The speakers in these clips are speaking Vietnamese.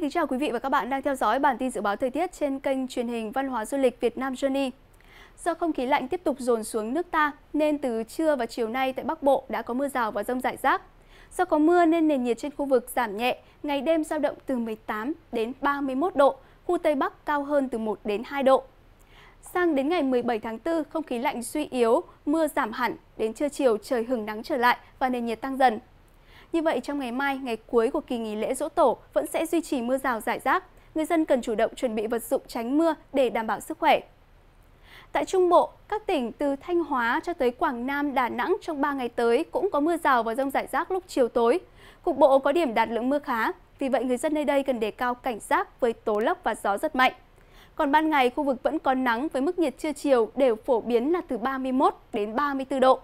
Xin kính chào quý vị và các bạn đang theo dõi bản tin dự báo thời tiết trên kênh truyền hình Văn hóa Du lịch Việt Nam Journey. Do không khí lạnh tiếp tục dồn xuống nước ta, nên từ trưa và chiều nay tại Bắc Bộ đã có mưa rào và rông rải rác. Do có mưa nên nền nhiệt trên khu vực giảm nhẹ, ngày đêm giao động từ 18 đến 31 độ, khu Tây Bắc cao hơn từ 1 đến 2 độ. Sang đến ngày 17 tháng 4, không khí lạnh suy yếu, mưa giảm hẳn, đến trưa chiều trời hừng nắng trở lại và nền nhiệt tăng dần. Như vậy trong ngày mai, ngày cuối của kỳ nghỉ lễ Dỗ Tổ vẫn sẽ duy trì mưa rào rải rác. Người dân cần chủ động chuẩn bị vật dụng tránh mưa để đảm bảo sức khỏe. Tại Trung Bộ, các tỉnh từ Thanh Hóa cho tới Quảng Nam, Đà Nẵng trong 3 ngày tới cũng có mưa rào và rông rải rác lúc chiều tối. Cục bộ có điểm đạt lượng mưa khá, vì vậy người dân nơi đây cần đề cao cảnh giác với tố lốc và gió rất mạnh. Còn ban ngày, khu vực vẫn có nắng với mức nhiệt trưa chiều đều phổ biến là từ 31 đến 34 độ.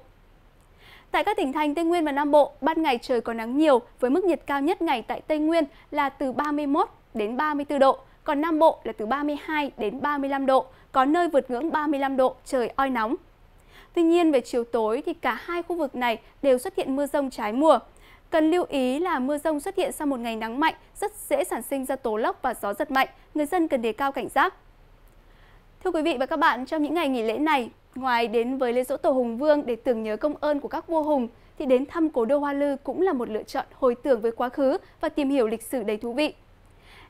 Tại các tỉnh thành Tây Nguyên và Nam Bộ, ban ngày trời có nắng nhiều với mức nhiệt cao nhất ngày tại Tây Nguyên là từ 31 đến 34 độ, còn Nam Bộ là từ 32 đến 35 độ, có nơi vượt ngưỡng 35 độ, trời oi nóng. Tuy nhiên về chiều tối thì cả hai khu vực này đều xuất hiện mưa rông trái mùa. Cần lưu ý là mưa rông xuất hiện sau một ngày nắng mạnh, rất dễ sản sinh ra tố lốc và gió giật mạnh, người dân cần đề cao cảnh giác. Thưa quý vị và các bạn, trong những ngày nghỉ lễ này, Ngoài đến với lễ dỗ tổ Hùng Vương để tưởng nhớ công ơn của các vua hùng, thì đến thăm cố đô Hoa Lư cũng là một lựa chọn hồi tưởng với quá khứ và tìm hiểu lịch sử đầy thú vị.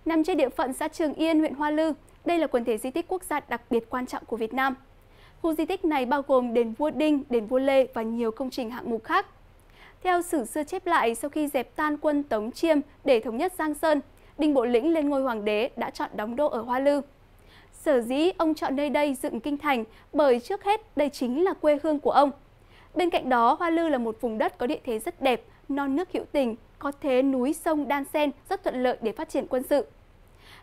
Nằm trên địa phận xã Trường Yên, huyện Hoa Lư, đây là quần thể di tích quốc gia đặc biệt quan trọng của Việt Nam. Khu di tích này bao gồm đền Vua Đinh, đền Vua Lê và nhiều công trình hạng mục khác. Theo sử xưa chép lại, sau khi dẹp tan quân Tống Chiêm để thống nhất Giang Sơn, Đinh Bộ Lĩnh lên ngôi hoàng đế đã chọn đóng đô ở Hoa Lư. Sở dĩ ông chọn nơi đây dựng kinh thành bởi trước hết đây chính là quê hương của ông. Bên cạnh đó, Hoa Lư là một vùng đất có địa thế rất đẹp, non nước hữu tình, có thế núi sông đan xen rất thuận lợi để phát triển quân sự.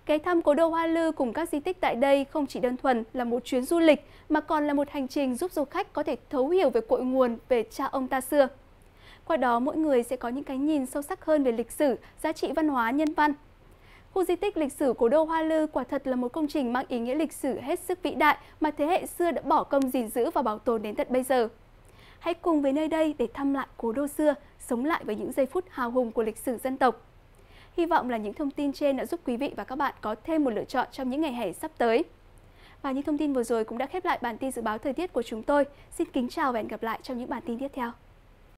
Cái thăm cố đô Hoa Lư cùng các di tích tại đây không chỉ đơn thuần là một chuyến du lịch mà còn là một hành trình giúp du khách có thể thấu hiểu về cội nguồn về cha ông ta xưa. Qua đó mỗi người sẽ có những cái nhìn sâu sắc hơn về lịch sử, giá trị văn hóa nhân văn Khu di tích lịch sử cố đô Hoa Lư quả thật là một công trình mang ý nghĩa lịch sử hết sức vĩ đại mà thế hệ xưa đã bỏ công gìn giữ và bảo tồn đến tận bây giờ. Hãy cùng với nơi đây để thăm lại cố đô xưa, sống lại với những giây phút hào hùng của lịch sử dân tộc. Hy vọng là những thông tin trên đã giúp quý vị và các bạn có thêm một lựa chọn trong những ngày hè sắp tới. Và những thông tin vừa rồi cũng đã khép lại bản tin dự báo thời tiết của chúng tôi. Xin kính chào và hẹn gặp lại trong những bản tin tiếp theo.